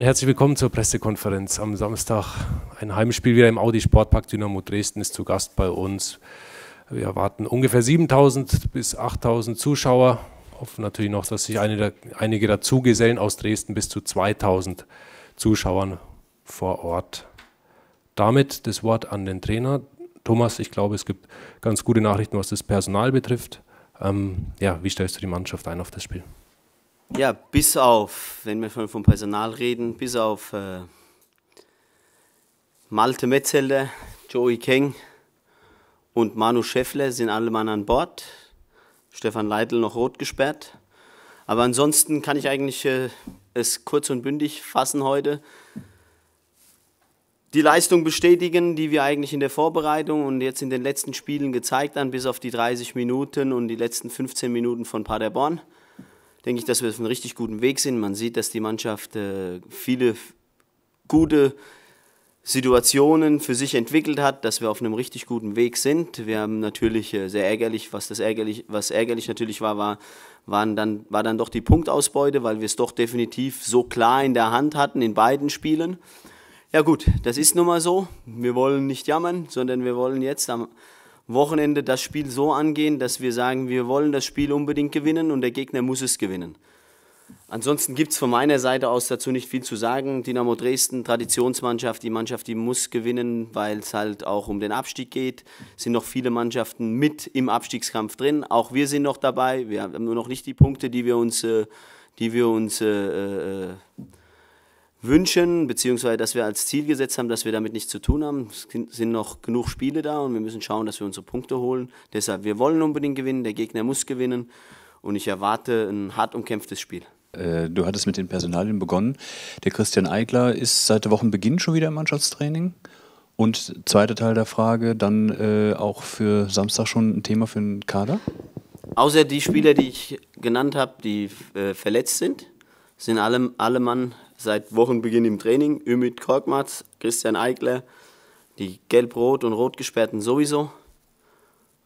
Herzlich willkommen zur Pressekonferenz. Am Samstag ein Heimspiel wieder im Audi Sportpark Dynamo Dresden ist zu Gast bei uns. Wir erwarten ungefähr 7000 bis 8000 Zuschauer. Hoffen natürlich noch, dass sich einige, dazu gesellen aus Dresden bis zu 2000 Zuschauern vor Ort. Damit das Wort an den Trainer. Thomas, ich glaube, es gibt ganz gute Nachrichten, was das Personal betrifft. Ähm, ja, wie stellst du die Mannschaft ein auf das Spiel? ja, bis auf, wenn wir schon vom Personal reden, bis auf äh, Malte Metzelder, Joey Keng und Manu Scheffler sind alle Mann an Bord. Stefan Leitl noch rot gesperrt. Aber ansonsten kann ich eigentlich äh, es kurz und bündig fassen heute. Die Leistung bestätigen, die wir eigentlich in der Vorbereitung und jetzt in den letzten Spielen gezeigt haben, bis auf die 30 Minuten und die letzten 15 Minuten von Paderborn denke ich, dass wir auf einem richtig guten Weg sind. Man sieht, dass die Mannschaft äh, viele gute Situationen für sich entwickelt hat, dass wir auf einem richtig guten Weg sind. Wir haben natürlich äh, sehr ärgerlich, was das ärgerlich, was ärgerlich natürlich war, war, waren dann, war dann doch die Punktausbeute, weil wir es doch definitiv so klar in der Hand hatten in beiden Spielen. Ja gut, das ist nun mal so. Wir wollen nicht jammern, sondern wir wollen jetzt am, Wochenende das Spiel so angehen, dass wir sagen, wir wollen das Spiel unbedingt gewinnen und der Gegner muss es gewinnen. Ansonsten gibt es von meiner Seite aus dazu nicht viel zu sagen. Dynamo Dresden, Traditionsmannschaft, die Mannschaft, die muss gewinnen, weil es halt auch um den Abstieg geht. Es sind noch viele Mannschaften mit im Abstiegskampf drin. Auch wir sind noch dabei. Wir haben nur noch nicht die Punkte, die wir uns, äh, die wir uns äh, äh wünschen, beziehungsweise dass wir als Ziel gesetzt haben, dass wir damit nichts zu tun haben. Es sind noch genug Spiele da und wir müssen schauen, dass wir unsere Punkte holen. Deshalb, wir wollen unbedingt gewinnen, der Gegner muss gewinnen und ich erwarte ein hart umkämpftes Spiel. Äh, du hattest mit den Personalien begonnen. Der Christian Eigler ist seit Wochenbeginn schon wieder im Mannschaftstraining. Und zweiter Teil der Frage, dann äh, auch für Samstag schon ein Thema für den Kader? Außer die Spieler, die ich genannt habe, die äh, verletzt sind, sind alle, alle Mann seit Wochenbeginn im Training. Ümit Korkmaz, Christian Eigler, die gelb-rot und rot gesperrten sowieso.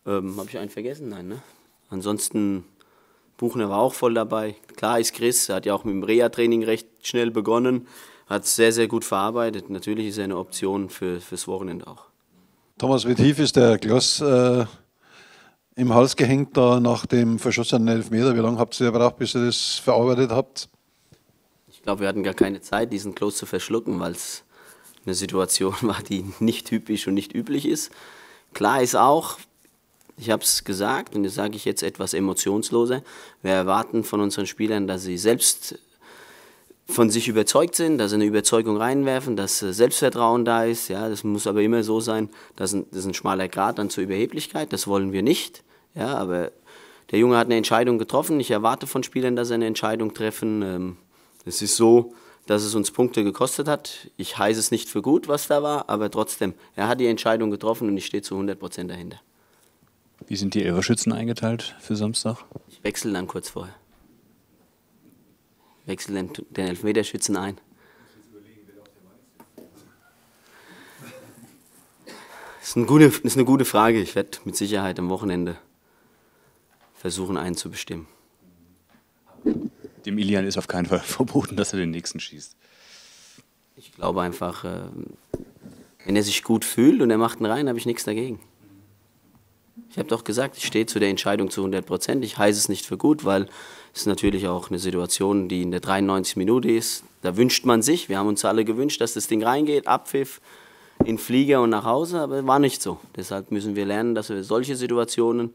Ähm, Habe ich einen vergessen? Nein, ne? Ansonsten, Buchner war auch voll dabei. Klar ist Chris, er hat ja auch mit dem Reha-Training recht schnell begonnen, hat es sehr, sehr gut verarbeitet. Natürlich ist er eine Option für, fürs Wochenende auch. Thomas Wittief ist der Gloss äh, im Hals gehängt da nach dem verschossenen Elfmeter. Wie lange habt ihr gebraucht, bis ihr das verarbeitet habt? Ich glaube, wir hatten gar keine Zeit, diesen Kloß zu verschlucken, weil es eine Situation war, die nicht typisch und nicht üblich ist. Klar ist auch, ich habe es gesagt und das sage ich jetzt etwas emotionsloser, wir erwarten von unseren Spielern, dass sie selbst von sich überzeugt sind, dass sie eine Überzeugung reinwerfen, dass äh, Selbstvertrauen da ist. Ja, das muss aber immer so sein, das ist ein, schmaler Grad dann zur Überheblichkeit, das wollen wir nicht. Ja, aber der Junge hat eine Entscheidung getroffen, ich erwarte von Spielern, dass sie eine Entscheidung treffen. Ähm, es ist so, dass es uns Punkte gekostet hat. Ich heiße es nicht für gut, was da war, aber trotzdem, er hat die Entscheidung getroffen und ich stehe zu 100 Prozent dahinter. Wie sind die Elverschützen eingeteilt für Samstag? Ich wechsle dann kurz vorher. Wechsle den, den Elfmeterschützen ein. Das ist, eine gute, ist eine gute Frage. Ich werde mit Sicherheit am Wochenende versuchen, einen zu bestimmen dem Ilian ist auf keinen Fall verboten, dass er den nächsten schießt. Ich glaube einfach, äh, wenn er sich gut fühlt und er macht einen rein, habe ich nichts dagegen. Ich habe doch gesagt, ich stehe zu der Entscheidung zu 100 Prozent. Ich heiße es nicht für gut, weil es natürlich auch eine Situation, die in der 93 Minute ist. Da wünscht man sich, wir haben uns alle gewünscht, dass das Ding reingeht, Abpfiff in Flieger und nach Hause, aber war nicht so. Deshalb müssen wir lernen, dass wir solche Situationen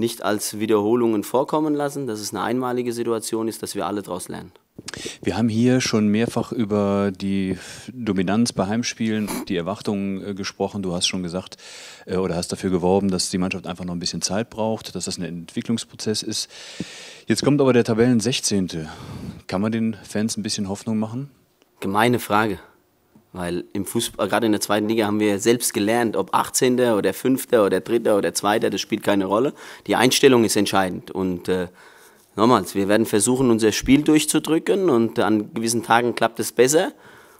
nicht als Wiederholungen vorkommen lassen, dass es eine einmalige Situation ist, dass wir alle daraus lernen. Wir haben hier schon mehrfach über die Dominanz bei Heimspielen, die Erwartungen äh, gesprochen. Du hast schon gesagt äh, oder hast dafür geworben, dass die Mannschaft einfach noch ein bisschen Zeit braucht, dass das ein Entwicklungsprozess ist. Jetzt kommt aber der Tabellen 16. Kann man den Fans ein bisschen Hoffnung machen? Gemeine Frage. Weil im Fußball, gerade in der zweiten Liga, haben wir selbst gelernt, ob 18. oder 5. oder 3. oder 2. das spielt keine Rolle. Die Einstellung ist entscheidend. Und äh, nochmals, wir werden versuchen, unser Spiel durchzudrücken und an gewissen Tagen klappt es besser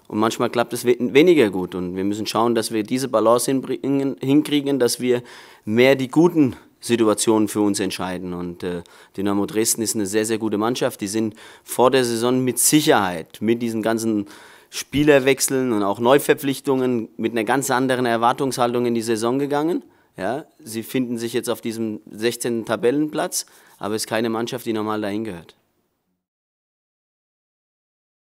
und manchmal klappt es weniger gut. Und wir müssen schauen, dass wir diese Balance hinkriegen, dass wir mehr die guten Situationen für uns entscheiden. Und äh, Dynamo Dresden ist eine sehr, sehr gute Mannschaft. Die sind vor der Saison mit Sicherheit, mit diesen ganzen Spieler wechseln und auch Neuverpflichtungen mit einer ganz anderen Erwartungshaltung in die Saison gegangen. Ja, sie finden sich jetzt auf diesem 16. Tabellenplatz, aber es ist keine Mannschaft, die normal dahin gehört.